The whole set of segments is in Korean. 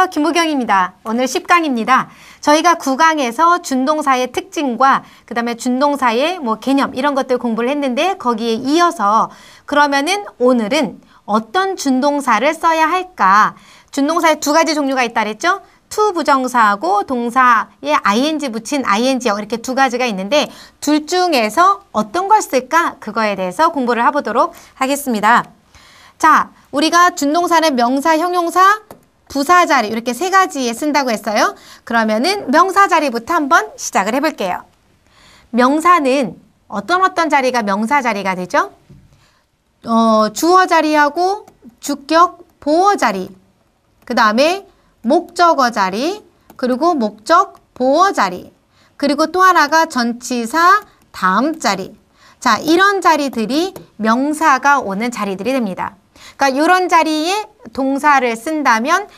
안녕하세요. 김우경입니다 오늘 10강입니다. 저희가 9강에서 준동사의 특징과 그 다음에 준동사의 뭐 개념 이런 것들 공부를 했는데 거기에 이어서 그러면은 오늘은 어떤 준동사를 써야 할까? 준동사의 두 가지 종류가 있다 그랬죠? 투 부정사하고 동사에 ing 붙인 ing어 이렇게 두 가지가 있는데 둘 중에서 어떤 걸 쓸까? 그거에 대해서 공부를 해보도록 하겠습니다. 자, 우리가 준동사는 명사, 형용사, 부사 자리 이렇게 세 가지에 쓴다고 했어요. 그러면은 명사 자리부터 한번 시작을 해볼게요. 명사는 어떤 어떤 자리가 명사 자리가 되죠? 어, 주어 자리하고 주격 보어 자리, 그 다음에 목적어 자리, 그리고 목적 보어 자리, 그리고 또 하나가 전치사 다음 자리. 자, 이런 자리들이 명사가 오는 자리들이 됩니다. 그러니까 이런 자리에 동사를 쓴다면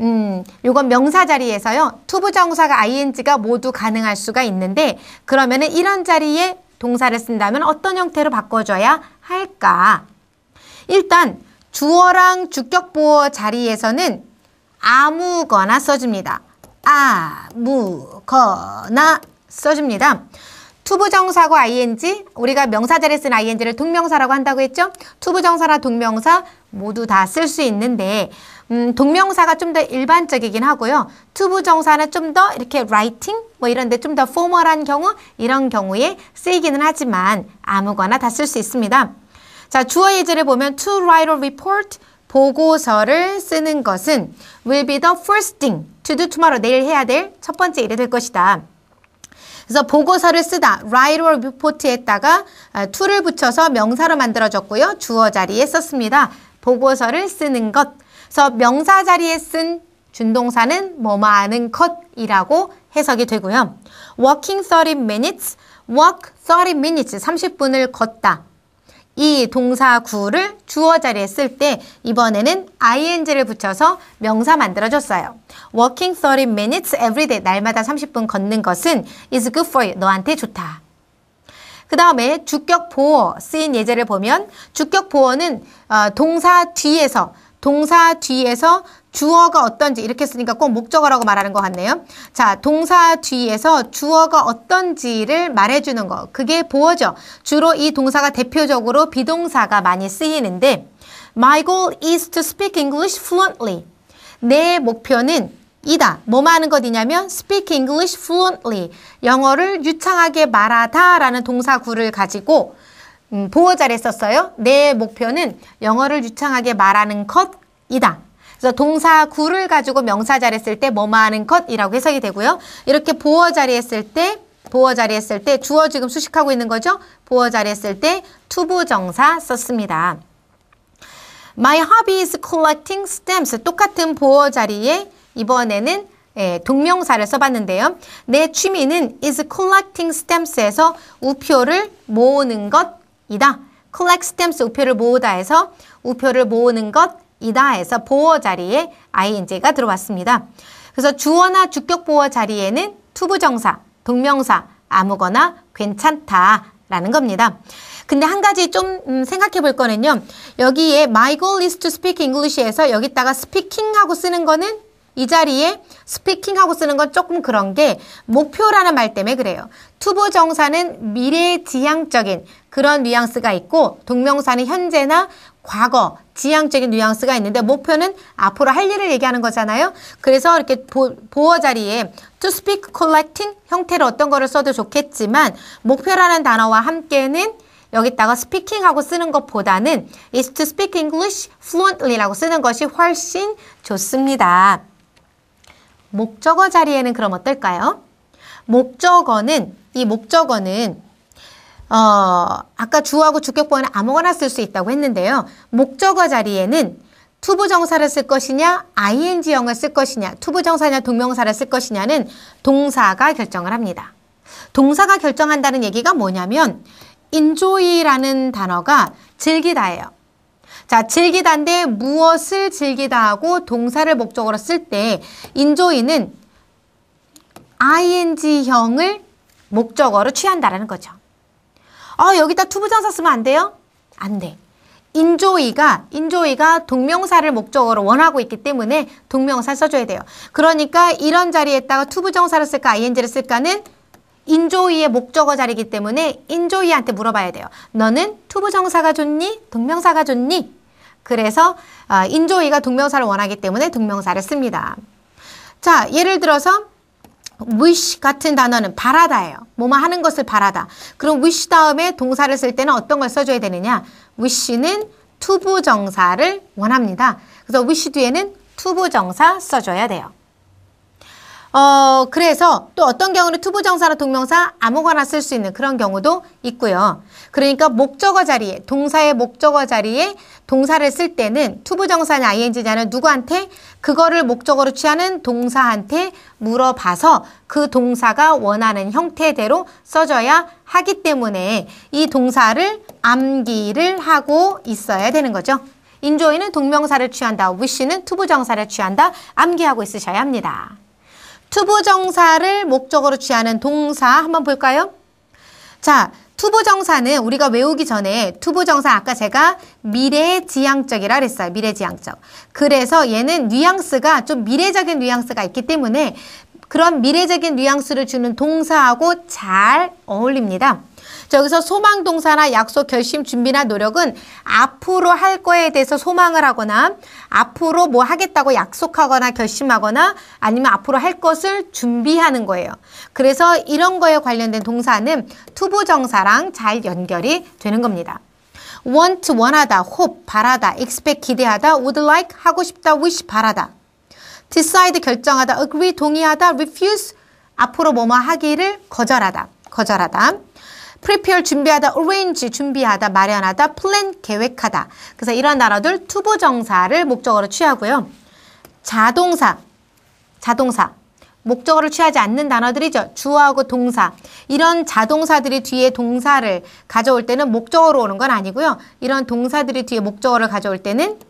음, 요건 명사 자리에서요. 투부정사가 ing가 모두 가능할 수가 있는데 그러면은 이런 자리에 동사를 쓴다면 어떤 형태로 바꿔줘야 할까? 일단 주어랑 주격보어 자리에서는 아무거나 써줍니다. 아무거나 써줍니다. 투부정사고 ing 우리가 명사 자리에 쓴 ing를 동명사라고 한다고 했죠. 투부정사나 동명사 모두 다 쓸 수 있는데 음, 동명사가 좀 더 일반적이긴 하고요. 투부정사는 좀 더 이렇게 라이팅 뭐 이런 데 좀 더 포멀한 경우 이런 경우에 쓰이기는 하지만 아무거나 다 쓸 수 있습니다. 자, 주어 예제를 보면 to write a report 보고서를 쓰는 것은 will be the first thing to do tomorrow 내일 해야 될 첫 번째 일이 될 것이다. 그래서 보고서를 쓰다, write or report에다가 아, to를 붙여서 명사로 만들어졌고요. 주어 자리에 썼습니다. 보고서를 쓰는 것. 그래서 명사 자리에 쓴 준동사는 뭐뭐 하는 것이라고 해석이 되고요. walking 30 minutes, walk 30 minutes, 30분을 걷다. 이 동사 구를 주어 자리에 쓸 때 이번에는 ing를 붙여서 명사 만들어줬어요. Walking 30 minutes every day 날마다 30분 걷는 것은 is good for you 너한테 좋다. 그 다음에 주격 보어 쓰인 예제를 보면 주격 보어는 어, 동사 뒤에서 동사 뒤에서 주어가 어떤지 이렇게 쓰니까 꼭 목적어라고 말하는 것 같네요. 자, 동사 뒤에서 주어가 어떤지를 말해주는 거. 그게 보어죠. 주로 이 동사가 대표적으로 비동사가 많이 쓰이는데 My goal is to speak English fluently. 내 목표는 이다. 뭐만 하는 것이냐면 speak English fluently. 영어를 유창하게 말하다 라는 동사구를 가지고 음, 보어자를 썼어요. 내 목표는 영어를 유창하게 말하는 것이다. 그래서 동사 구를 가지고 명사 자리 했을 때 뭐뭐 하는 것이라고 해석이 되고요. 이렇게 보어 자리 했을 때 보어 자리 했을 때 주어 지금 수식하고 있는 거죠. 보어 자리 했을 때 투부 정사 썼습니다. My hobby is collecting stamps. 똑같은 보어 자리에 이번에는 예, 동명사를 써봤는데요. 내 취미는 is collecting stamps에서 우표를 모으는 것이다. collect stamps 우표를 모으다 해서 우표를 모으는 것 이다에서 보어 자리에 ing가 들어왔습니다. 그래서 주어나 주격 보어 자리에는 투부정사, 동명사, 아무거나 괜찮다라는 겁니다. 근데 한 가지 좀 음, 생각해 볼 거는요. 여기에 my goal is to speak English에서 여기다가 speaking 하고 쓰는 거는 이 자리에 스피킹 하고 쓰는 건 조금 그런 게 목표라는 말 때문에 그래요. 투부 정사는 미래 지향적인 그런 뉘앙스가 있고 동명사는 현재나 과거, 지향적인 뉘앙스가 있는데 목표는 앞으로 할 일을 얘기하는 거잖아요. 그래서 이렇게 보, 보어 자리에 to speak collecting 형태로 어떤 거를 써도 좋겠지만 목표라는 단어와 함께는 여기다가 스피킹하고 쓰는 것보다는 is to speak English fluently라고 쓰는 것이 훨씬 좋습니다. 목적어 자리에는 그럼 어떨까요? 목적어는 이 목적어는 어, 아까 주어하고 주격보어는 아무거나 쓸 수 있다고 했는데요. 목적어 자리에는 투부정사를 쓸 것이냐, ing형을 쓸 것이냐, 투부정사냐, 동명사를 쓸 것이냐는 동사가 결정을 합니다. 동사가 결정한다는 얘기가 뭐냐면 enjoy라는 단어가 즐기다예요. 자, 즐기다인데 무엇을 즐기다하고 동사를 목적으로 쓸때 enjoy는 ing형을 목적어로 취한다라는 거죠. 어, 여기다 투부정 썼으면 안 돼요? 안 돼. 인조이가 인조이가 동명사를 목적으로 원하고 있기 때문에 동명사 써줘야 돼요. 그러니까 이런 자리에다가 투부정사를 쓸까 ing를 쓸까는 인조이의 목적어 자리이기 때문에 인조이한테 물어봐야 돼요. 너는 투부정사가 좋니? 동명사가 좋니? 그래서 어, 인조이가 동명사를 원하기 때문에 동명사를 씁니다. 자, 예를 들어서 wish 같은 단어는 바라다예요. 뭐뭐 하는 것을 바라다. 그럼 wish 다음에 동사를 쓸 때는 어떤 걸 써줘야 되느냐? wish는 투부정사를 원합니다. 그래서 wish 뒤에는 투부정사 써줘야 돼요. 어, 그래서 또 어떤 경우는 투부정사나 동명사 아무거나 쓸 수 있는 그런 경우도 있고요. 그러니까 목적어 자리에, 동사의 목적어 자리에 동사를 쓸 때는 투부정사냐 ing냐는 누구한테 그거를 목적으로 취하는 동사한테 물어봐서 그 동사가 원하는 형태대로 써져야 하기 때문에 이 동사를 암기를 하고 있어야 되는 거죠. 인조인은 동명사를 취한다. 위시는 투부정사를 취한다. 암기하고 있으셔야 합니다. 투부정사를 목적으로 취하는 동사 한번 볼까요? 자, 투부정사는 우리가 외우기 전에 투부정사 아까 제가 미래지향적이라 그랬어요. 미래지향적. 그래서 얘는 뉘앙스가 좀 미래적인 뉘앙스가 있기 때문에 그런 미래적인 뉘앙스를 주는 동사하고 잘 어울립니다. 자, 여기서 소망 동사나 약속, 결심, 준비나 노력은 앞으로 할 거에 대해서 소망을 하거나 앞으로 뭐 하겠다고 약속하거나 결심하거나 아니면 앞으로 할 것을 준비하는 거예요. 그래서 이런 거에 관련된 동사는 투부정사랑 잘 연결이 되는 겁니다. want 원하다, hope 바라다, expect 기대하다, would like 하고 싶다, wish 바라다. decide 결정하다, agree 동의하다, refuse 앞으로 뭐 뭐 하기를 거절하다. 거절하다. prepare 준비하다, arrange 준비하다, 마련하다, plan 계획하다. 그래서 이런 단어들 투부 정사를 목적어로 취하고요. 자동사, 자동사. 목적어를 취하지 않는 단어들이죠. 주어하고 동사. 이런 자동사들이 뒤에 동사를 가져올 때는 목적어로 오는 건 아니고요. 이런 동사들이 뒤에 목적어를 가져올 때는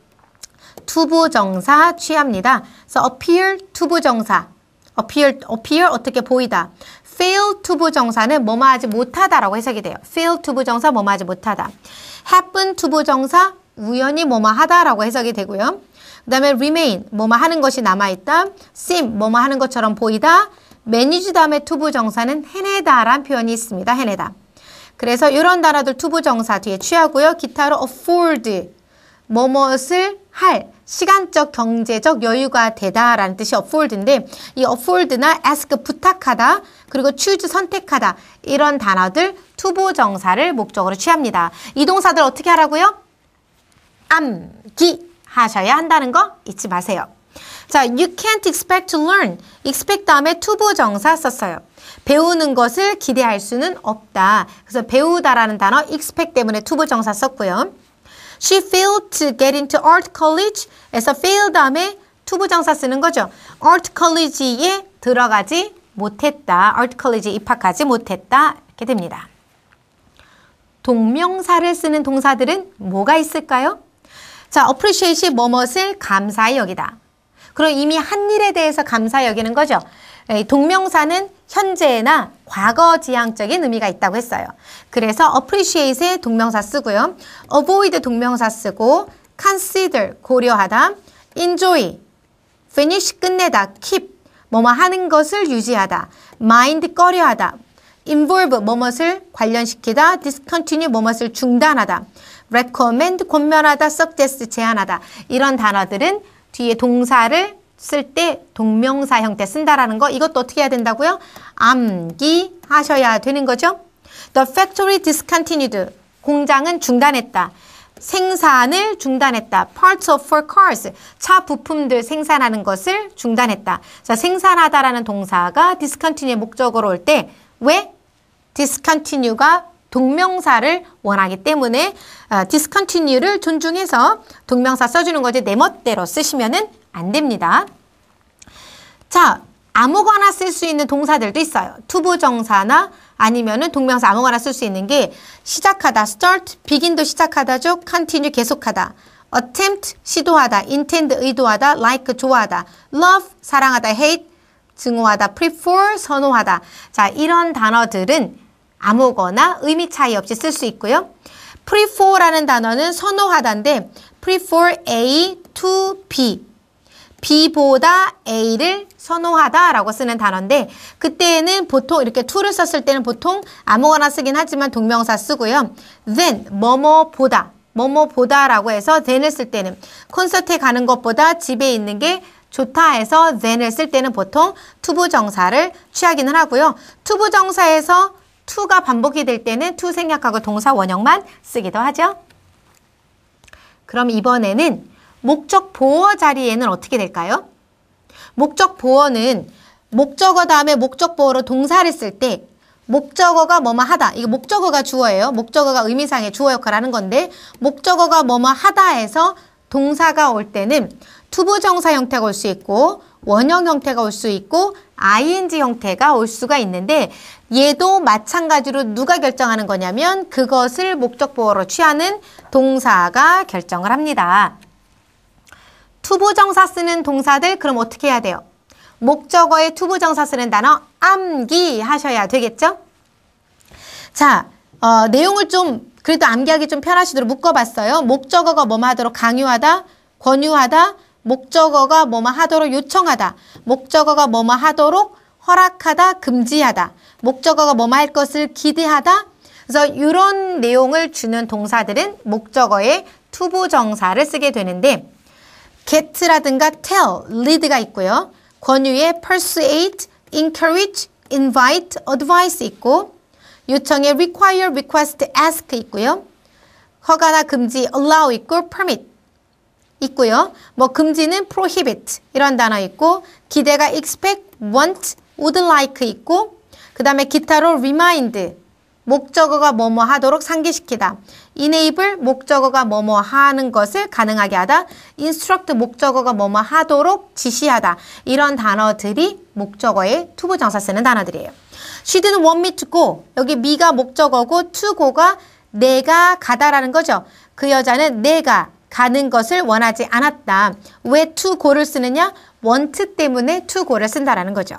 투부정사 취합니다. 그래서 appear 투부정사. appear, appear 어떻게 보이다. fail to 부정사는 뭐뭐 하지 못하다라고 해석이 돼요. fail to 부정사 뭐뭐 하지 못하다. happen to 부정사 우연히 뭐뭐 하다라고 해석이 되고요. 그 다음에 remain 뭐뭐 하는 것이 남아있다. seem 뭐뭐 하는 것처럼 보이다. manage 다음에 to 부정사는 해내다란 표현이 있습니다. 해내다. 그래서 이런 단어들 to 부정사 뒤에 취하고요. 기타로 afford 뭐뭇을 할 시간적 경제적 여유가 되다라는 뜻이 afford인데 이 afford나 ask 부탁하다 그리고 choose 선택하다 이런 단어들 투보 정사를 목적으로 취합니다. 이 동사들 어떻게 하라고요? 암기 하셔야 한다는 거 잊지 마세요. 자, you can't expect to learn. expect 다음에 투보 정사 썼어요. 배우는 것을 기대할 수는 없다. 그래서 배우다라는 단어 expect 때문에 투보 정사 썼고요. She failed to get into art college에서 fail 다음에 투부정사 쓰는 거죠. art college에 들어가지 못했다. art college 에 입학하지 못했다. 이렇게 됩니다. 동명사를 쓰는 동사들은 뭐가 있을까요? 자, appreciate이 뭐뭇을 감사의 여기다. 그럼 이미 한 일에 대해서 감사히 여기는 거죠. 동명사는 현재나 과거 지향적인 의미가 있다고 했어요. 그래서 appreciate의 동명사 쓰고요. avoid 동명사 쓰고 consider 고려하다 enjoy finish 끝내다 keep 뭐뭐 하는 것을 유지하다 mind 꺼려하다 involve 뭐뭇을 관련시키다 discontinue 뭐뭇을 중단하다 recommend 권면하다 suggest 제안하다 이런 단어들은 뒤에 동사를 쓸때 동명사 형태 쓴다라는 거 이것도 어떻게 해야 된다고요? 암기하셔야 되는 거죠. The factory discontinued. 공장은 중단했다. 생산을 중단했다. Parts of for cars. 차 부품들 생산하는 것을 중단했다. 자, 생산하다라는 동사가 discontinue의 목적으로 올 때 왜? discontinue가 동명사를 원하기 때문에 아, discontinue를 존중해서 동명사 써주는 거지 내 멋대로 쓰시면은 안 됩니다. 자, 아무거나 쓸 수 있는 동사들도 있어요. 투부정사나 아니면은 동명사 아무거나 쓸 수 있는 게 시작하다, start, begin도 시작하다죠. continue 계속하다. attempt 시도하다, intend 의도하다, like 좋아하다, love 사랑하다, hate 증오하다, prefer 선호하다. 자, 이런 단어들은 아무거나 의미 차이 없이 쓸 수 있고요. prefer라는 단어는 선호하다인데 prefer A to B B보다 A를 선호하다라고 쓰는 단어인데 그때는 보통 이렇게 to를 썼을 때는 보통 아무거나 쓰긴 하지만 동명사 쓰고요. then 뭐뭐보다 뭐뭐보다라고 해서 then을 쓸 때는 콘서트에 가는 것보다 집에 있는 게 좋다 해서 then을 쓸 때는 보통 투부정사를 취하기는 하고요. 투부정사에서 to가 반복이 될 때는 to 생략하고 동사 원형만 쓰기도 하죠. 그럼 이번에는 목적 보어 자리에는 어떻게 될까요? 목적 보어는 목적어 다음에 목적 보어로 동사를 쓸 때 목적어가 뭐뭐 하다. 이거 목적어가 주어예요. 목적어가 의미상의 주어 역할을 하는 건데 목적어가 뭐뭐 하다에서 동사가 올 때는 투부정사 형태가 올 수 있고 원형 형태가 올 수 있고 ing 형태가 올 수가 있는데 얘도 마찬가지로 누가 결정하는 거냐면 그것을 목적보어로 취하는 동사가 결정을 합니다. 투부정사 쓰는 동사들 그럼 어떻게 해야 돼요? 목적어의 투부정사 쓰는 단어 암기 하셔야 되겠죠? 자, 어, 내용을 좀 그래도 암기하기 좀 편하시도록 묶어봤어요. 목적어가 뭐뭐 하도록 강요하다, 권유하다, 목적어가 뭐뭐 하도록 요청하다, 목적어가 뭐뭐 하도록 허락하다, 금지하다, 목적어가 뭐뭐 할 것을 기대하다. 그래서 이런 내용을 주는 동사들은 목적어의 투부정사를 쓰게 되는데 get라든가 tell, lead가 있고요. 권유에 persuade, encourage, invite, advise 있고 요청에 require, request, ask 있고요. 허가나 금지 allow 있고 permit 있고요. 뭐 금지는 prohibit 이런 단어 있고 기대가 expect, want, would like 있고 그 다음에 기타로 remind 목적어가 뭐뭐 하도록 상기시키다. enable 목적어가 뭐뭐 하는 것을 가능하게 하다. instruct 목적어가 뭐뭐 하도록 지시하다. 이런 단어들이 목적어의 투부 정사 쓰는 단어들이에요. she didn't want me to go. 여기 미가 목적어고 to go가 내가 가다라는 거죠. 그 여자는 내가 가는 것을 원하지 않았다. 왜 to go를 쓰느냐? want 때문에 to go를 쓴다라는 거죠.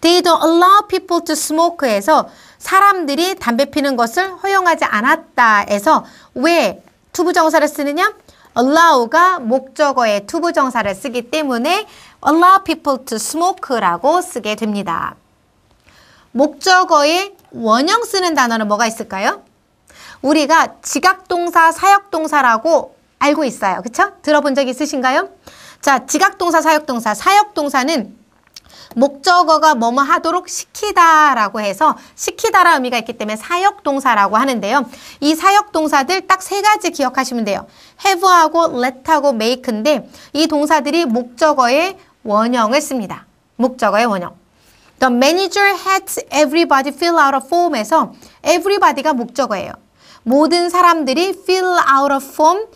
They don't allow people to smoke에서 사람들이 담배 피는 것을 허용하지 않았다에서 왜 투부정사를 쓰느냐? allow가 목적어의 투부정사를 쓰기 때문에 allow people to smoke라고 쓰게 됩니다. 목적어의 원형 쓰는 단어는 뭐가 있을까요? 우리가 지각동사, 사역동사라고 알고 있어요. 그쵸? 들어본 적 있으신가요? 자, 지각동사, 사역동사. 사역동사는 목적어가 뭐뭐 하도록 시키다라고 해서 시키다라 의미가 있기 때문에 사역동사라고 하는데요. 이 사역동사들 딱 세 가지 기억하시면 돼요. have하고 let하고 make인데 이 동사들이 목적어의 원형을 씁니다. 목적어의 원형. The manager had everybody fill out a form에서 everybody가 목적어예요. 모든 사람들이 fill out a form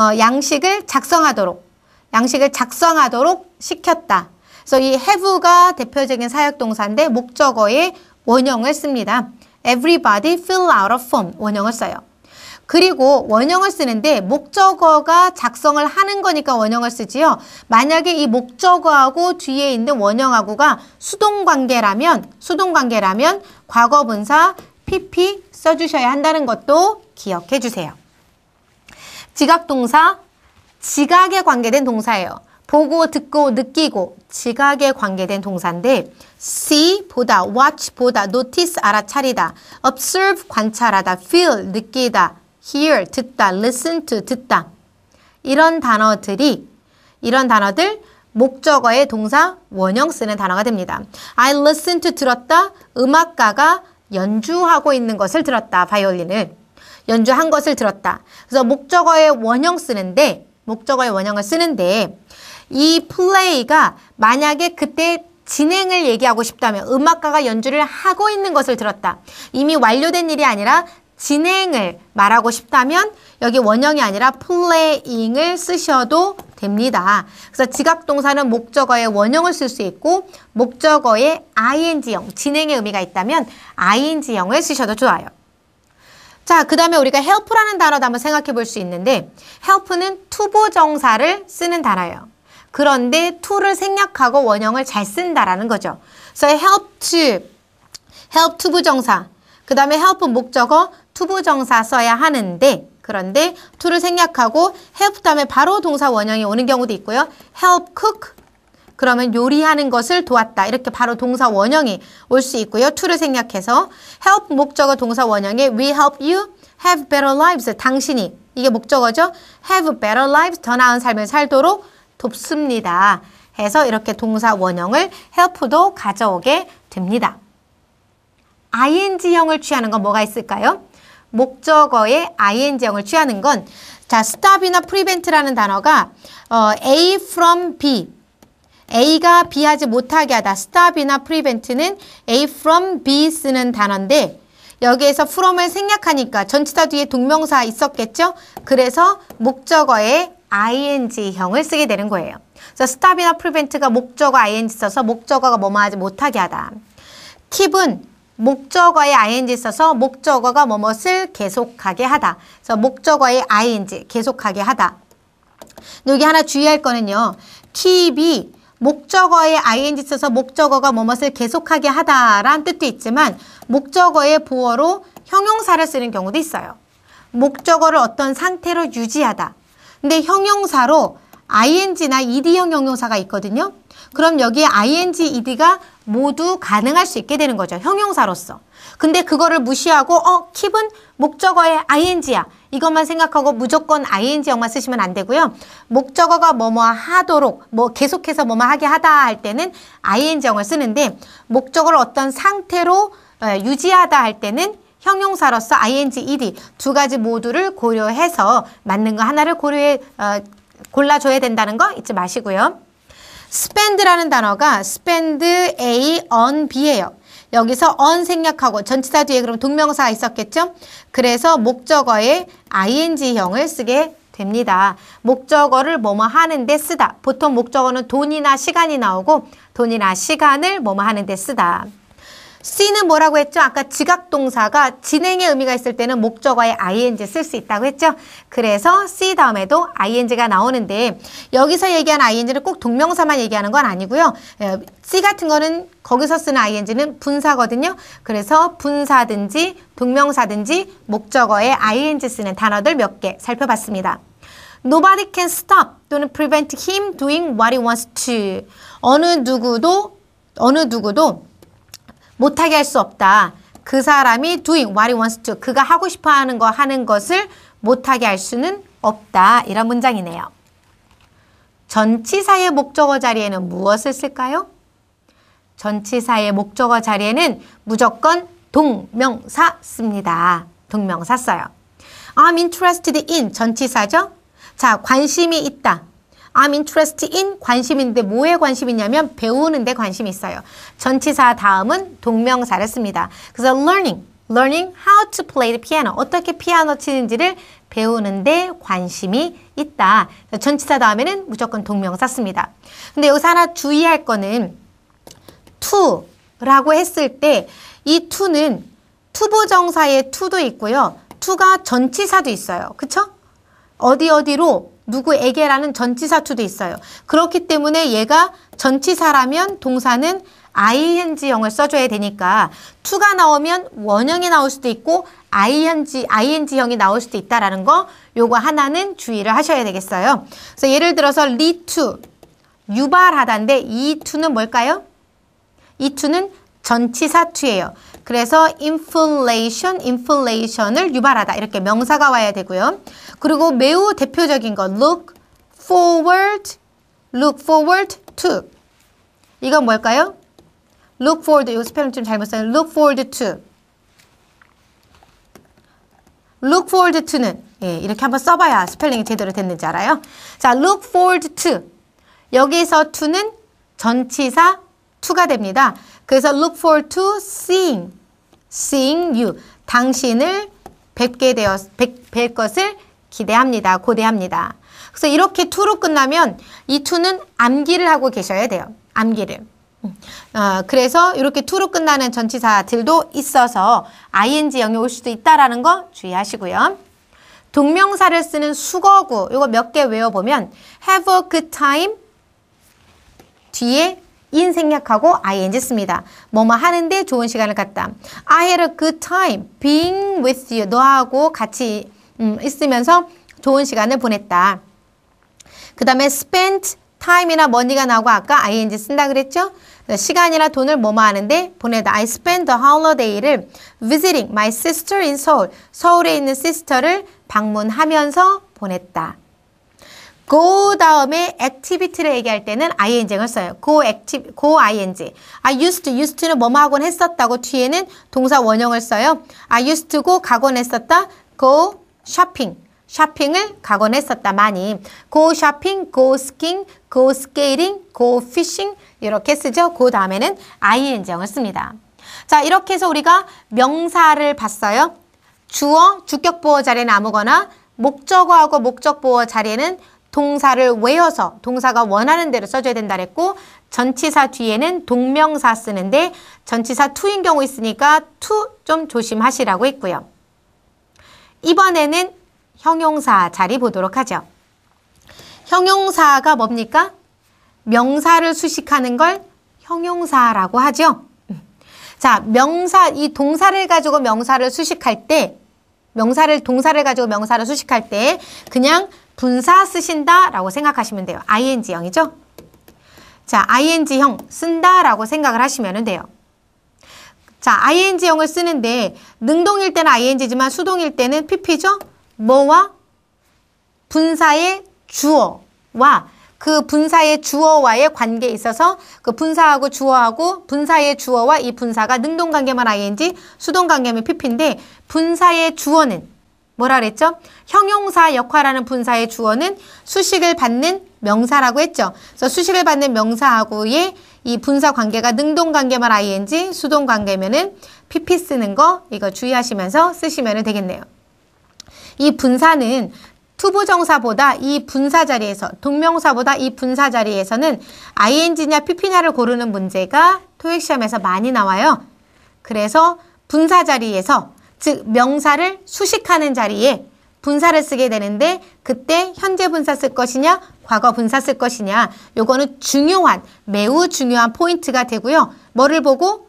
어, 양식을 작성하도록 양식을 작성하도록 시켰다. 그래서 이 have가 대표적인 사역 동사인데 목적어의 원형을 씁니다. Everybody fill out a form 원형을 써요. 그리고 원형을 쓰는데 목적어가 작성을 하는 거니까 원형을 쓰지요. 만약에 이 목적어하고 뒤에 있는 원형하고가 수동 관계라면 수동 관계라면 과거 분사 PP 써주셔야 한다는 것도 기억해 주세요. 지각 동사 지각에 관계된 동사예요. 보고, 듣고, 느끼고 지각에 관계된 동사인데 see 보다, watch 보다, notice 알아차리다, observe 관찰하다, feel 느끼다, hear 듣다, listen to 듣다 이런 단어들이 이런 단어들 목적어의 동사 원형 쓰는 단어가 됩니다. I listen to 들었다. 음악가가 연주하고 있는 것을 들었다. 바이올린을 연주한 것을 들었다. 그래서 목적어의 원형 쓰는데 목적어의 원형을 쓰는데 이 플레이가 만약에 그때 진행을 얘기하고 싶다면 음악가가 연주를 하고 있는 것을 들었다. 이미 완료된 일이 아니라 진행을 말하고 싶다면 여기 원형이 아니라 playing을 쓰셔도 됩니다. 그래서 지각동사는 목적어의 원형을 쓸 수 있고 목적어의 ing형, 진행의 의미가 있다면 ing형을 쓰셔도 좋아요. 자, 그 다음에 우리가 help라는 단어도 한번 생각해 볼 수 있는데 help는 투보정사를 쓰는 단어예요. 그런데 to를 생략하고 원형을 잘 쓴다라는 거죠. 그래서 help to, help to 부정사, 그 다음에 help 목적어 to 부정사 써야 하는데 그런데 to를 생략하고 help 다음에 바로 동사 원형이 오는 경우도 있고요. help cook 그러면 요리하는 것을 도왔다. 이렇게 바로 동사 원형이 올 수 있고요. to를 생략해서 help 목적어 동사 원형에 we help you have better lives 당신이 이게 목적어죠. have better lives 더 나은 삶을 살도록 돕습니다. 해서 이렇게 동사 원형을 help도 가져오게 됩니다. ing형을 취하는 건 뭐가 있을까요? 목적어의 ing형을 취하는 건 자, stop이나 prevent라는 단어가 어, A from B A가 B 하지 못하게 하다. stop이나 prevent는 A from B 쓰는 단어인데 여기에서 from을 생략하니까 전치사 뒤에 동명사 있었겠죠? 그래서 목적어의 ing형을 쓰게 되는 거예요. 그래서 stop이나 prevent가 목적어 ing 써서 목적어가 뭐뭐 하지 못하게 하다. keep은 목적어에 ing 써서 목적어가 뭐뭐을 계속하게 하다. 그래서 목적어에 ing 계속하게 하다. 여기 하나 주의할 거는요. keep이 목적어에 ing 써서 목적어가 뭐뭐을 계속하게 하다라는 뜻도 있지만 목적어의 보어로 형용사를 쓰는 경우도 있어요. 목적어를 어떤 상태로 유지하다. 근데 형용사로 ing나 ed형 용사가 있거든요. 그럼 여기에 ing, ed가 모두 가능할 수 있게 되는 거죠. 형용사로서. 근데 그거를 무시하고 어, keep은 목적어의 ing야. 이것만 생각하고 무조건 ing형만 쓰시면 안 되고요. 목적어가 뭐뭐 하도록 뭐 계속해서 뭐뭐 하게 하다 할 때는 ing형을 쓰는데 목적어를 어떤 상태로 유지하다 할 때는 형용사로서 ing, ed 두 가지 모두를 고려해서 맞는 거 하나를 고려해 어, 골라줘야 된다는 거 잊지 마시고요. spend라는 단어가 spend a on b예요. 여기서 on 생략하고 전치사 뒤에 그럼 동명사가 있었겠죠? 그래서 목적어에 ing형을 쓰게 됩니다. 목적어를 뭐뭐 하는데 쓰다. 보통 목적어는 돈이나 시간이 나오고 돈이나 시간을 뭐뭐 하는데 쓰다. C는 뭐라고 했죠? 아까 지각동사가 진행의 의미가 있을 때는 목적어에 ing 쓸 수 있다고 했죠? 그래서 C 다음에도 ing가 나오는데 여기서 얘기한 ing는 꼭 동명사만 얘기하는 건 아니고요. 예, C 같은 거는 거기서 쓰는 ing는 분사거든요. 그래서 분사든지 동명사든지 목적어에 ing 쓰는 단어들 몇 개 살펴봤습니다. Nobody can stop 또는 prevent him doing what he wants to. 어느 누구도 어느 누구도 못하게 할 수 없다. 그 사람이 doing what he wants to. 그가 하고 싶어 하는 거 하는 것을 못하게 할 수는 없다. 이런 문장이네요. 전치사의 목적어 자리에는 무엇을 쓸까요? 전치사의 목적어 자리에는 무조건 동명사 씁니다. 동명사 써요. I'm interested in 전치사죠? 자, 관심이 있다. I'm interested in 관심인데 뭐에 관심이냐면 배우는데 관심이 있어요. 전치사 다음은 동명사를 씁니다. 그래서 learning, learning how to play the piano. 어떻게 피아노 치는지를 배우는데 관심이 있다. 전치사 다음에는 무조건 동명사 씁니다. 근데 여기서 하나 주의할 거는 to라고 했을 때 이 to는 투보정사의 to도 있고요. to가 전치사도 있어요. 그쵸? 어디 어디로 누구에게라는 전치사투도 있어요. 그렇기 때문에 얘가 전치사라면 동사는 ing형을 써줘야 되니까 투가 나오면 원형이 나올 수도 있고 ing, ing형이 나올 수도 있다라는 거 요거 하나는 주의를 하셔야 되겠어요. 그래서 예를 들어서 lead to 유발하다인데 이 to는 뭘까요? 이 to는 전치사 투예요 그래서 inflation, inflation을 유발하다. 이렇게 명사가 와야 되고요. 그리고 매우 대표적인 건 look forward, look forward to. 이건 뭘까요? look forward, 요 스펠링 좀 잘못 써요. look forward to. look forward to는 예, 이렇게 한번 써봐야 스펠링이 제대로 됐는지 알아요. 자, look forward to. 여기서 to는 전치사 to가 됩니다. 그래서 look forward to seeing, seeing you. 당신을 뵙게 되었, 뵙, 뵐 것을 기대합니다. 고대합니다. 그래서 이렇게 to로 끝나면 이 to는 암기를 하고 계셔야 돼요. 암기를. 음. 어, 그래서 이렇게 to로 끝나는 전치사들도 있어서 ing형이 올 수도 있다라는 거 주의하시고요. 동명사를 쓰는 수거구 이거 몇 개 외워보면 have a good time 뒤에 인 생략하고 ing 씁니다. 뭐뭐 하는데 좋은 시간을 갖다. I had a good time being with you. 너하고 같이 음, 있으면서 좋은 시간을 보냈다. 그 다음에 spent time이나 money가 나오고 아까 ing 쓴다 그랬죠? 시간이나 돈을 뭐뭐 하는데 보내다. I spent the holiday를 visiting my sister in Seoul. 서울에 있는 시스터를 방문하면서 보냈다. go 다음에 activity를 얘기할 때는 ing을 써요. go active, go ing. I used to, used to는 뭐뭐하곤 했었다고 뒤에는 동사 원형을 써요. I used to go 가곤 했었다. go shopping. 쇼핑을 가곤 했었다 많이 go shopping, go skiing, go skating, go fishing 이렇게 쓰죠. 그 다음에는 ing형을 씁니다. 자 이렇게 해서 우리가 명사를 봤어요. 주어, 주격보호 자리는 아무거나 목적어하고 목적보호 자리에는 동사를 외워서 동사가 원하는 대로 써줘야 된다 그랬고 전치사 뒤에는 동명사 쓰는데 전치사 투인 경우 있으니까 투 좀 조심하시라고 했고요. 이번에는 형용사 자리 보도록 하죠. 형용사가 뭡니까? 명사를 수식하는 걸 형용사라고 하죠. 자, 명사, 이 동사를 가지고 명사를 수식할 때, 명사를, 동사를 가지고 명사를 수식할 때, 그냥 분사 쓰신다 라고 생각하시면 돼요. ing형이죠? 자, ing형 쓴다 라고 생각을 하시면 돼요. 자, ing형을 쓰는데 능동일 때는 ing지만 수동일 때는 pp죠? 뭐와? 분사의 주어와 그 분사의 주어와의 관계에 있어서 그 분사하고 주어하고 분사의 주어와 이 분사가 능동관계만 ing, 수동관계면 pp인데 분사의 주어는 뭐라 그랬죠? 형용사 역할하는 분사의 주어는 수식을 받는 명사라고 했죠. 그래서 수식을 받는 명사하고의 이 분사 관계가 능동 관계만 ing, 수동 관계면은 pp 쓰는 거 이거 주의하시면서 쓰시면 되겠네요. 이 분사는 투부정사보다 이 분사 자리에서 동명사보다 이 분사 자리에서는 ing냐 pp냐를 고르는 문제가 토익시험에서 많이 나와요. 그래서 분사 자리에서 즉 명사를 수식하는 자리에 분사를 쓰게 되는데 그때 현재 분사 쓸 것이냐 과거 분사 쓸 것이냐 요거는 중요한 매우 중요한 포인트가 되고요. 뭐를 보고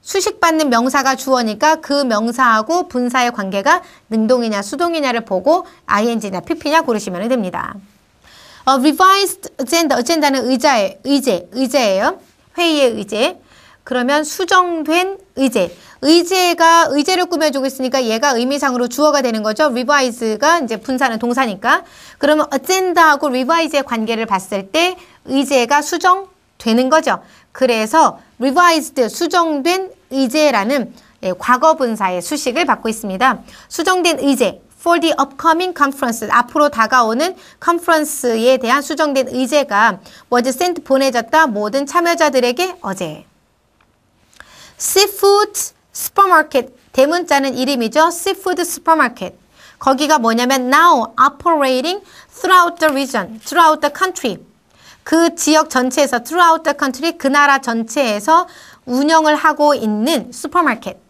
수식받는 명사가 주어니까 그 명사하고 분사의 관계가 능동이냐 수동이냐를 보고 ing냐 pp냐 고르시면 됩니다. 어, revised agenda, agenda는 의자의 의제, 의제예요. 회의의 의제. 그러면 수정된 의제. 의제가 의제를 꾸며주고 있으니까 얘가 의미상으로 주어가 되는 거죠. revise가 이제 분사는 동사니까. 그러면 agenda하고 revise의 관계를 봤을 때 의제가 수정되는 거죠. 그래서 revised, 수정된 의제라는 예, 과거 분사의 수식을 받고 있습니다. 수정된 의제, for the upcoming conference 앞으로 다가오는 컨퍼런스에 대한 수정된 의제가 was sent 보내졌다 모든 참여자들에게 어제 seafood supermarket 대문자는 이름이죠. seafood supermarket 거기가 뭐냐면 now operating throughout the region, throughout the country 그 지역 전체에서 throughout the country 그 나라 전체에서 운영을 하고 있는 슈퍼마켓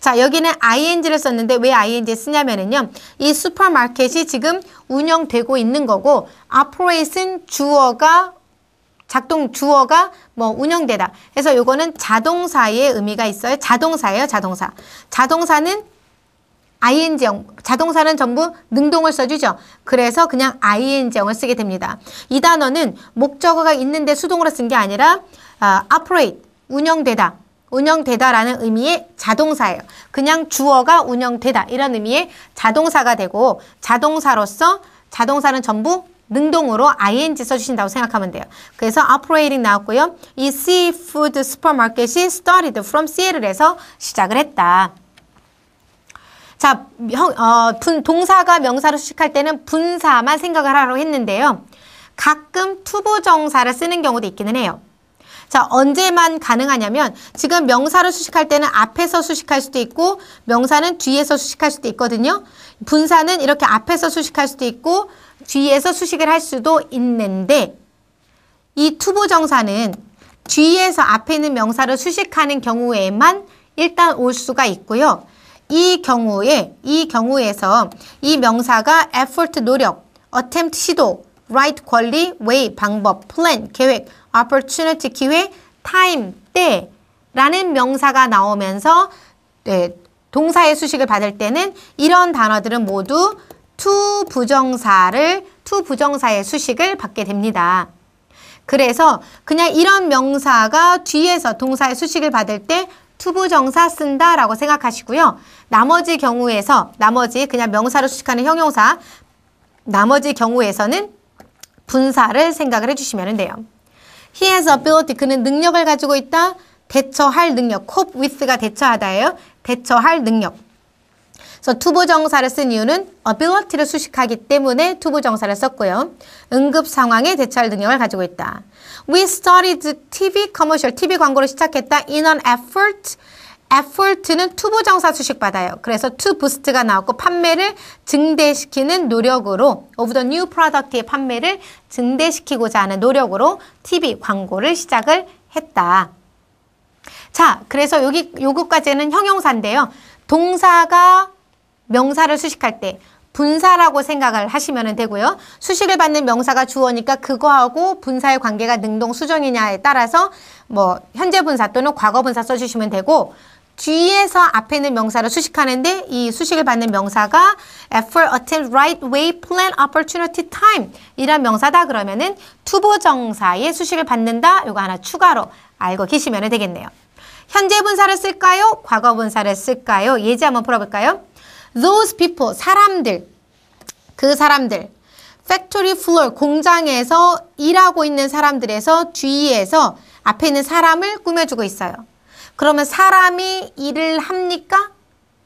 자, 여기는 ing를 썼는데 왜 i n g 쓰냐면은요. 이 슈퍼마켓이 지금 운영되고 있는 거고 operation 주어가 작동 주어가 뭐 운영되다. 그래서 요거는 자동사의 의미가 있어요. 자동사예요, 자동사. 자동사는 ing형, 자동사는 전부 능동을 써주죠. 그래서 그냥 ing형을 쓰게 됩니다. 이 단어는 목적어가 있는데 수동으로 쓴 게 아니라 아, operate, 운영되다. 운영되다라는 의미의 자동사예요. 그냥 주어가 운영되다 이런 의미의 자동사가 되고 자동사로서 자동사는 전부 능동으로 ing 써주신다고 생각하면 돼요. 그래서 operating 나왔고요. 이 seafood supermarket이 started from Seattle에서 시작을 했다. 자, 어, 분, 동사가 명사로 수식할 때는 분사만 생각을 하라고 했는데요. 가끔 투부정사를 쓰는 경우도 있기는 해요. 자, 언제만 가능하냐면 지금 명사를 수식할 때는 앞에서 수식할 수도 있고 명사는 뒤에서 수식할 수도 있거든요. 분사는 이렇게 앞에서 수식할 수도 있고 뒤에서 수식을 할 수도 있는데 이 투보정사는 뒤에서 앞에 있는 명사를 수식하는 경우에만 일단 올 수가 있고요. 이 경우에, 이 경우에서 이 명사가 effort 노력, attempt 시도, right 권리, way 방법, plan 계획, opportunity 기회, time 때라는 명사가 나오면서 네, 동사의 수식을 받을 때는 이런 단어들은 모두 to 부정사를 to 부정사의 수식을 받게 됩니다. 그래서 그냥 이런 명사가 뒤에서 동사의 수식을 받을 때 투부정사 쓴다라고 생각하시고요. 나머지 경우에서 나머지 그냥 명사를 수식하는 형용사 나머지 경우에서는 분사를 생각을 해주시면 돼요. He has ability. 그는 능력을 가지고 있다. 대처할 능력. cope with가 대처하다예요. 대처할 능력. 그래서 투부정사를 쓴 이유는 ability를 수식하기 때문에 투부정사를 썼고요. 응급 상황에 대처할 능력을 가지고 있다. We studied TV commercial, TV 광고를 시작했다 in an effort effort는 투부정사 수식 받아요. 그래서 to boost가 나왔고 판매를 증대시키는 노력으로 of the new product의 판매를 증대시키고자 하는 노력으로 TV 광고를 시작을 했다. 자, 그래서 여기 요거까지는 형용사인데요. 동사가 명사를 수식할 때 분사라고 생각을 하시면 되고요. 수식을 받는 명사가 주어니까 그거하고 분사의 관계가 능동 수정이냐에 따라서 뭐 현재 분사 또는 과거 분사 써주시면 되고 뒤에서 앞에 있는 명사를 수식하는데 이 수식을 받는 명사가 effort, attempt, right way, plan, opportunity, time 이런 명사다 그러면은 투보정사의 수식을 받는다 이거 하나 추가로 알고 계시면 되겠네요. 현재 분사를 쓸까요? 과거 분사를 쓸까요? 예제 한번 풀어볼까요? those people 사람들 그 사람들 factory floor 공장에서 일하고 있는 사람들에서 뒤에서 앞에 있는 사람을 꾸며주고 있어요. 그러면 사람이 일을 합니까?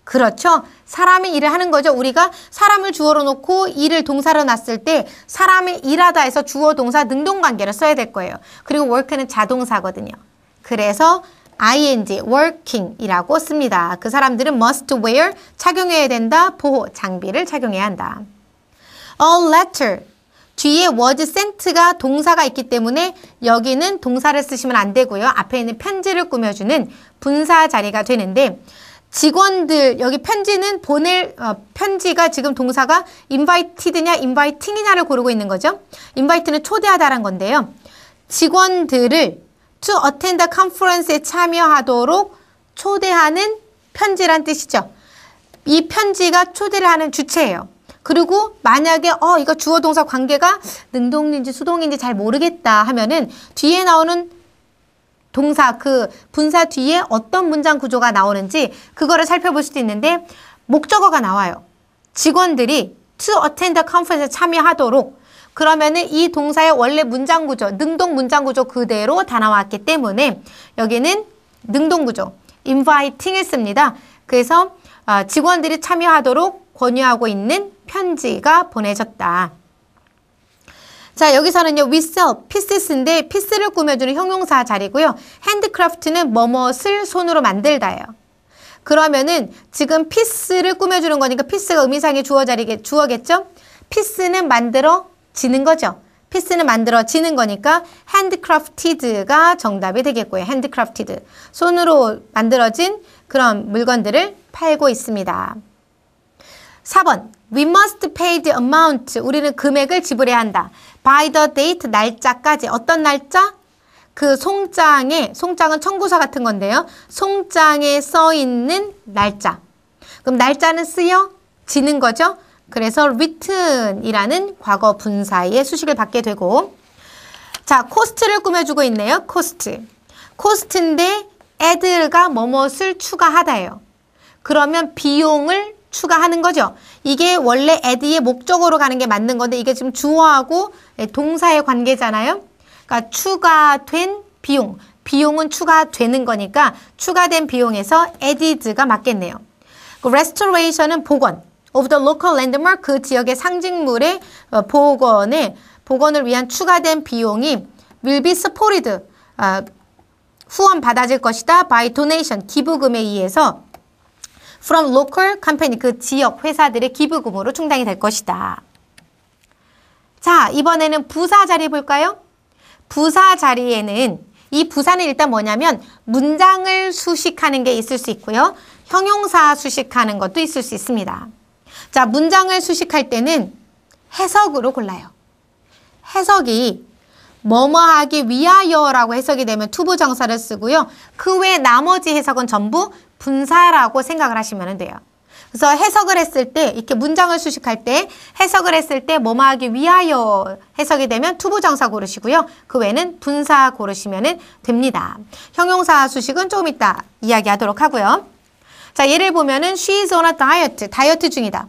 그렇죠. 사람이 일을 하는 거죠. 우리가 사람을 주어로 놓고 일을 동사로 놨을 때 사람이 일하다 해서 주어 동사 능동관계를 써야 될 거예요. 그리고 work는 자동사거든요. 그래서 ing, working이라고 씁니다. 그 사람들은 must wear, 착용해야 된다, 보호, 장비를 착용해야 한다. a letter, 뒤에 was sent가 동사가 있기 때문에 여기는 동사를 쓰시면 안 되고요. 앞에 있는 편지를 꾸며주는 분사 자리가 되는데 직원들 여기 편지는 보낼 어, 편지가 지금 동사가 invited냐 inviting이냐를 고르고 있는 거죠. invite는 초대하다란 건데요. 직원들을 to attend t conference에 참여하도록 초대하는 편지란 뜻이죠. 이 편지가 초대를 하는 주체예요. 그리고 만약에 어 이거 주어 동사 관계가 능동인지 수동인지 잘 모르겠다 하면은 뒤에 나오는 동사 그 분사 뒤에 어떤 문장 구조가 나오는지 그거를 살펴볼 수도 있는데 목적어가 나와요. 직원들이 to attend t conference에 참여하도록 그러면은 이 동사의 원래 문장 구조, 능동 문장 구조 그대로 다 나왔기 때문에 여기는 능동 구조, inviting 했습니다. 그래서 아, 직원들이 참여하도록 권유하고 있는 편지가 보내졌다. 자 여기서는요 we sell pieces인데 피스를 꾸며주는 형용사 자리고요 핸드크래프트는 뭐뭐을 손으로 만들다예요 그러면은 지금 피스를 꾸며주는 거니까 피스가 의미상의 주어 자리겠죠 피스는 만들어 지는 거죠. 피스는 만들어지는 거니까 핸드크 d c r a f 가 정답이 되겠고요. 핸드크 d c r a f 손으로 만들어진 그런 물건들을 팔고 있습니다. 4번 We must pay the amount. 우리는 금액을 지불해야 한다. By the date 날짜까지. 어떤 날짜? 그 송장에 송장은 청구서 같은 건데요. 송장에 써 있는 날짜. 그럼 날짜는 쓰여 지는 거죠. 그래서 written이라는 과거 분사의 수식을 받게 되고 자, 코스트를 꾸며주고 있네요. 코스트. 코스트인데 add가 뭐뭇을 추가하다예요. 그러면 비용을 추가하는 거죠. 이게 원래 add의 목적으로 가는 게 맞는 건데 이게 지금 주어하고 예, 동사의 관계잖아요. 그러니까 추가된 비용. 비용은 추가되는 거니까 추가된 비용에서 added가 맞겠네요. 그 restoration은 복원. of the local landmark 그 지역의 상징물의 어, 복원에 복원을 위한 추가된 비용이 will be supported 아, 후원 받아질 것이다 by donation 기부금에 의해서 from local company 그 지역 회사들의 기부금으로 충당이 될 것이다. 자 이번에는 부사 자리 볼까요? 부사 자리에는 이 부사는 일단 뭐냐면 문장을 수식하는 게 있을 수 있고요. 형용사 수식하는 것도 있을 수 있습니다. 자, 문장을 수식할 때는 해석으로 골라요. 해석이 뭐뭐하기 위하여라고 해석이 되면 투부 정사를 쓰고요. 그 외 나머지 해석은 전부 분사라고 생각을 하시면 돼요. 그래서 해석을 했을 때 이렇게 문장을 수식할 때 해석을 했을 때 뭐뭐하기 위하여 해석이 되면 투부정사 고르시고요. 그 외에는 분사 고르시면 됩니다. 형용사 수식은 조금 이따 이야기하도록 하고요. 자 예를 보면 은 she is on a diet, 다이어트 중이다.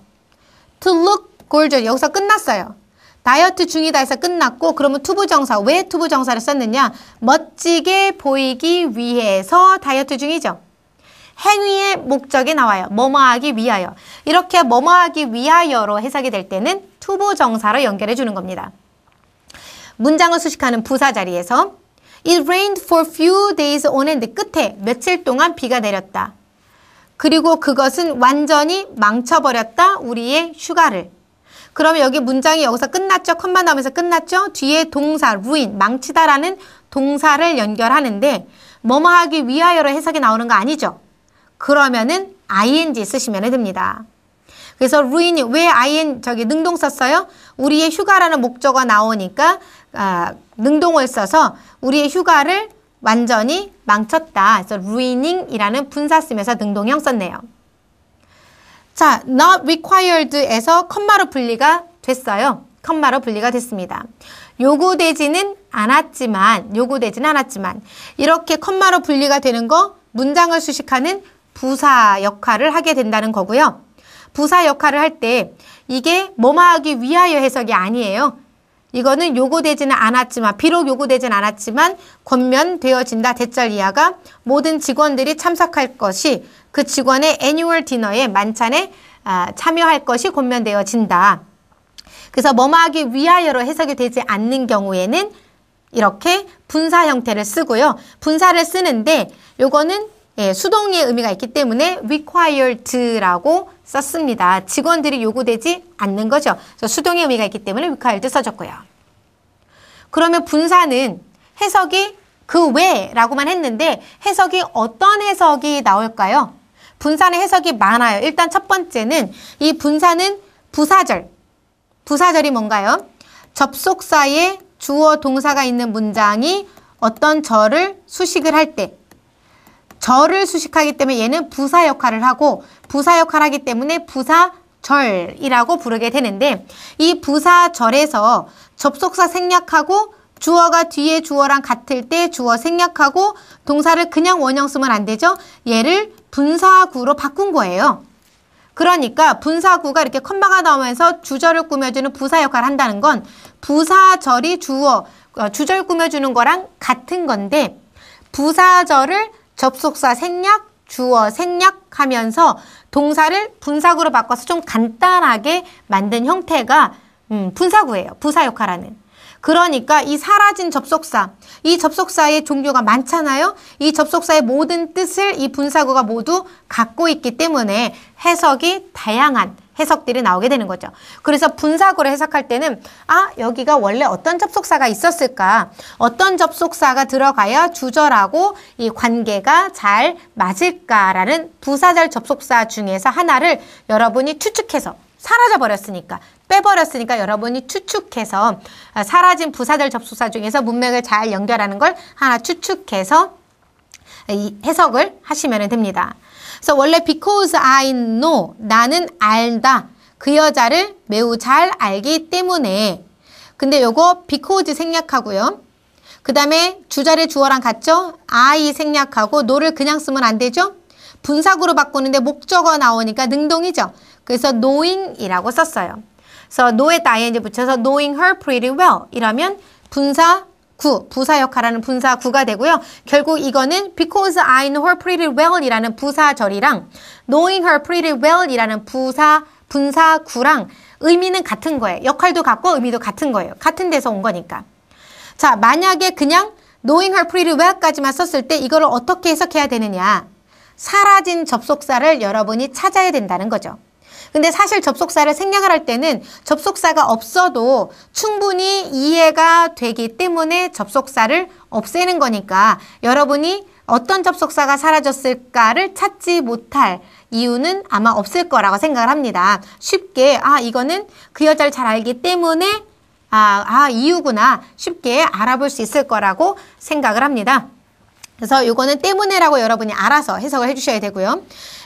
to look g o o u 여기서 끝났어요. 다이어트 중이다 해서 끝났고 그러면 투부정사 왜 투부정사를 썼느냐 멋지게 보이기 위해서 다이어트 중이죠. 행위의 목적이 나와요. 뭐뭐하기 위하여. 이렇게 뭐뭐하기 위하여로 해석이 될 때는 투부정사로 연결해 주는 겁니다. 문장을 수식하는 부사 자리에서 It rained for few days on end 끝에 며칠 동안 비가 내렸다. 그리고 그것은 완전히 망쳐버렸다. 우리의 휴가를. 그러면 여기 문장이 여기서 끝났죠? 컴마 나오면서 끝났죠? 뒤에 동사, ruin, 망치다라는 동사를 연결하는데 뭐뭐 하기 위하여로 해석이 나오는 거 아니죠? 그러면은 ing 쓰시면 됩니다. 그래서 ruin이 왜 ing 저기 능동 썼어요? 우리의 휴가라는 목적어 나오니까 아, 능동을 써서 우리의 휴가를 완전히 망쳤다. 그래서 ruining이라는 분사 쓰면서 능동형 썼네요. 자, not required에서 컴마로 분리가 됐어요. 컴마로 분리가 됐습니다. 요구되지는 않았지만, 요구되지는 않았지만, 이렇게 컴마로 분리가 되는 거 문장을 수식하는 부사 역할을 하게 된다는 거고요. 부사 역할을 할 때 이게 뭐마 하기 위하여 해석이 아니에요. 이거는 요구되지는 않았지만 비록 요구되지는 않았지만 권면되어진다 대절 이하가 모든 직원들이 참석할 것이 그 직원의 애니얼 디너에 만찬에 아, 참여할 것이 권면되어진다. 그래서 뭐뭐하기 위하여로 해석이 되지 않는 경우에는 이렇게 분사 형태를 쓰고요. 분사를 쓰는데 요거는 예, 수동의 의미가 있기 때문에 required라고 썼습니다. 직원들이 요구되지 않는 거죠. 그래서 수동의 의미가 있기 때문에 required 써줬고요. 그러면 분사는 해석이 그 외라고만 했는데 해석이 어떤 해석이 나올까요? 분사는 해석이 많아요. 일단 첫 번째는 이 분사는 부사절. 부사절이 뭔가요? 접속사에 주어 동사가 있는 문장이 어떤 절을 수식을 할때 절을 수식하기 때문에 얘는 부사 역할을 하고 부사 역할 하기 때문에 부사절이라고 부르게 되는데 이 부사절에서 접속사 생략하고 주어가 뒤에 주어랑 같을 때 주어 생략하고 동사를 그냥 원형 쓰면 안 되죠? 얘를 분사구로 바꾼 거예요. 그러니까 분사구가 이렇게 컴마가 나오면서 주절을 꾸며주는 부사 역할을 한다는 건 부사절이 주어, 어, 주절 꾸며주는 거랑 같은 건데 부사절을 접속사 생략, 주어 생략하면서 동사를 분사구로 바꿔서 좀 간단하게 만든 형태가 음, 분사구예요. 부사 역할하는. 그러니까 이 사라진 접속사, 이 접속사의 종류가 많잖아요. 이 접속사의 모든 뜻을 이 분사구가 모두 갖고 있기 때문에 해석이 다양한 해석들이 나오게 되는 거죠. 그래서 분사구를 해석할 때는 아 여기가 원래 어떤 접속사가 있었을까 어떤 접속사가 들어가야 주절하고 이 관계가 잘 맞을까라는 부사절 접속사 중에서 하나를 여러분이 추측해서 사라져버렸으니까 빼버렸으니까 여러분이 추측해서 아, 사라진 부사절 접속사 중에서 문맥을 잘 연결하는 걸 하나 추측해서 이 해석을 하시면 됩니다. 그래서 원래 because I know 나는 알다. 그 여자를 매우 잘 알기 때문에 근데 요거 because 생략하고요. 그 다음에 주자를 주어랑 같죠? I 생략하고 no를 그냥 쓰면 안 되죠? 분사구로 바꾸는데 목적어 나오니까 능동이죠. 그래서 knowing이라고 썼어요. 그래서 k n o 에다 ing 붙여서 knowing her pretty well 이러면 분사 구, 부사 역할하는 분사구가 되고요. 결국 이거는 because I know her pretty well 이라는 부사절이랑 knowing her pretty well 이라는 부사, 분사구랑 의미는 같은 거예요. 역할도 같고 의미도 같은 거예요. 같은 데서 온 거니까. 자, 만약에 그냥 knowing her pretty well까지만 썼을 때이걸 어떻게 해석해야 되느냐. 사라진 접속사를 여러분이 찾아야 된다는 거죠. 근데 사실 접속사를 생략을 할 때는 접속사가 없어도 충분히 이해가 되기 때문에 접속사를 없애는 거니까 여러분이 어떤 접속사가 사라졌을까를 찾지 못할 이유는 아마 없을 거라고 생각을 합니다. 쉽게 아 이거는 그 여자를 잘 알기 때문에 아, 아 이유구나 쉽게 알아볼 수 있을 거라고 생각을 합니다. 그래서 이거는 때문에라고 여러분이 알아서 해석을 해주셔야 되고요.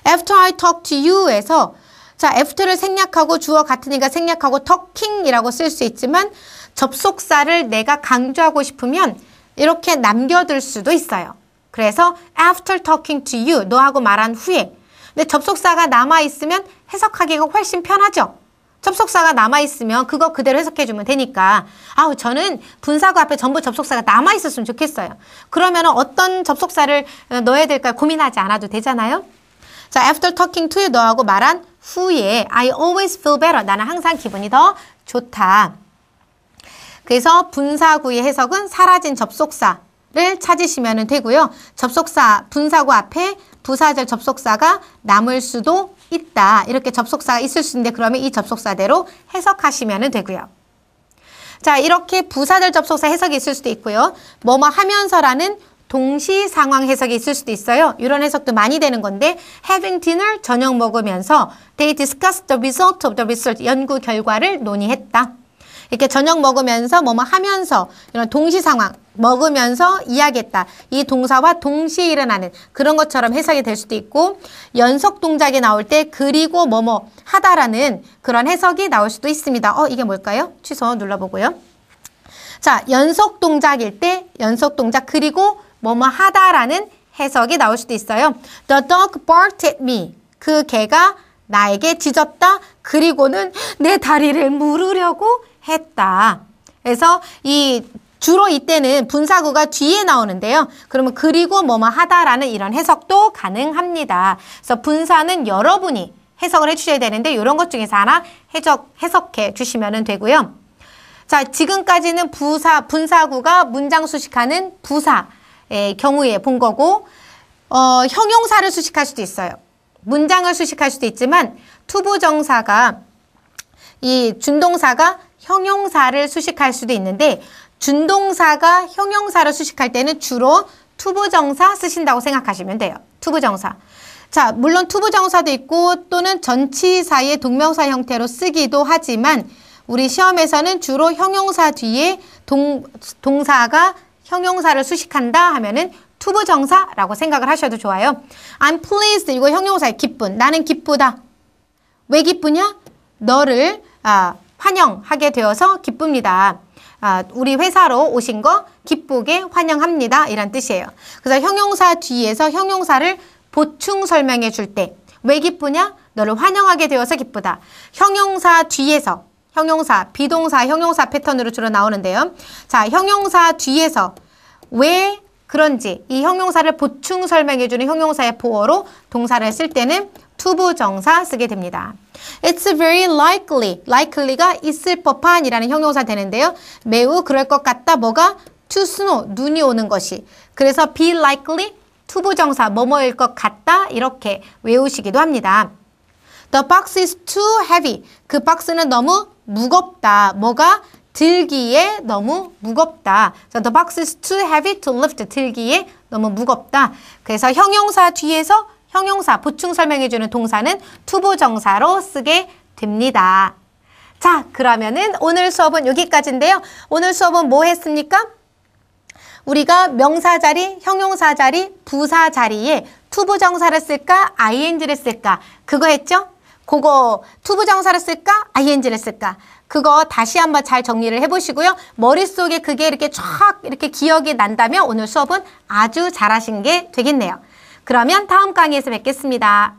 After I talk to you에서 자, a f t e r 를 생략하고 주어 같으니까 생략하고 t a l k i n g 이라고쓸 수 있지만 접속사를 내가 강조하고 싶으면 이렇게 남겨둘 수도 있어요. 그래서 after talking to you, 너하고 말한 후에 근데 접속사가 남아있으면 해석하기가 훨씬 편하죠. 접속사가 남아있으면 그거 그대로 해석해주면 되니까 아우 저는 분사구 앞에 전부 접속사가 남아있었으면 좋겠어요. 그러면 어떤 접속사를 어, 넣어야 될까 고민하지 않아도 되잖아요. 자, after talking t o 너하고 말한 후에 I always feel better. 나는 항상 기분이 더 좋다. 그래서 분사구의 해석은 사라진 접속사를 찾으시면 되고요. 접속사, 분사구 앞에 부사절 접속사가 남을 수도 있다. 이렇게 접속사가 있을 수 있는데 그러면 이 접속사대로 해석하시면 되고요. 자, 이렇게 부사절 접속사 해석이 있을 수도 있고요. 뭐뭐 하면서라는 동시 상황 해석이 있을 수도 있어요. 이런 해석도 많이 되는 건데 having dinner 저녁 먹으면서 they discussed the result of the research 연구 결과를 논의했다. 이렇게 저녁 먹으면서 뭐뭐 하면서 이런 동시 상황 먹으면서 이야기했다. 이 동사와 동시에 일어나는 그런 것처럼 해석이 될 수도 있고 연속 동작이 나올 때 그리고 뭐뭐 하다라는 그런 해석이 나올 수도 있습니다. 어 이게 뭘까요? 취소 눌러보고요. 자, 연속 동작일 때 연속 동작 그리고 뭐뭐 하다라는 해석이 나올 수도 있어요. The dog barked at me. 그 개가 나에게 짖었다. 그리고는 내 다리를 물으려고 했다. 그래서 이 주로 이때는 분사구가 뒤에 나오는데요. 그러면 그리고 뭐뭐 하다라는 이런 해석도 가능합니다. 그래서 분사는 여러분이 해석을 해주셔야 되는데 이런 것 중에서 하나 해적 해석해 주시면 되고요. 자, 지금까지는 부사, 분사구가 문장 수식하는 부사, 예, 경우에 본 거고 어, 형용사를 수식할 수도 있어요. 문장을 수식할 수도 있지만 투부정사가 이 준동사가 형용사를 수식할 수도 있는데 준동사가 형용사를 수식할 때는 주로 투부정사 쓰신다고 생각하시면 돼요. 투부정사. 자, 물론 투부정사도 있고 또는 전치사의 동명사 형태로 쓰기도 하지만 우리 시험에서는 주로 형용사 뒤에 동, 동사가 형용사를 수식한다 하면은 투부정사라고 생각을 하셔도 좋아요. I'm pleased 이거 형용사의 기쁜. 나는 기쁘다. 왜 기쁘냐? 너를 아, 환영하게 되어서 기쁩니다. 아, 우리 회사로 오신 거 기쁘게 환영합니다. 이런 뜻이에요. 그래서 형용사 뒤에서 형용사를 보충 설명해 줄 때 왜 기쁘냐? 너를 환영하게 되어서 기쁘다. 형용사 뒤에서 형용사, 비동사, 형용사 패턴으로 주로 나오는데요. 자, 형용사 뒤에서 왜 그런지 이 형용사를 보충 설명해주는 형용사의 보어로 동사를 쓸 때는 투부정사 쓰게 됩니다. It's very likely. likely가 있을 법한이라는 형용사 되는데요. 매우 그럴 것 같다. 뭐가? to snow, 눈이 오는 것이. 그래서 be likely, 투부정사, 뭐뭐일 것 같다. 이렇게 외우시기도 합니다. The box is too heavy. 그 박스는 너무 무겁다. 뭐가? 들기에 너무 무겁다. So the box is too heavy to lift. 들기에 너무 무겁다. 그래서 형용사 뒤에서 형용사 보충 설명해주는 동사는 투부정사로 쓰게 됩니다. 자, 그러면은 오늘 수업은 여기까지인데요. 오늘 수업은 뭐 했습니까? 우리가 명사 자리, 형용사 자리, 부사 자리에 투부정사를 쓸까, ing를 쓸까 그거 했죠? 그거 투부정사를 쓸까, ing를 쓸까 그거 다시 한번 잘 정리를 해보시고요. 머릿속에 그게 이렇게 촥 이렇게 기억이 난다면 오늘 수업은 아주 잘하신 게 되겠네요. 그러면 다음 강의에서 뵙겠습니다.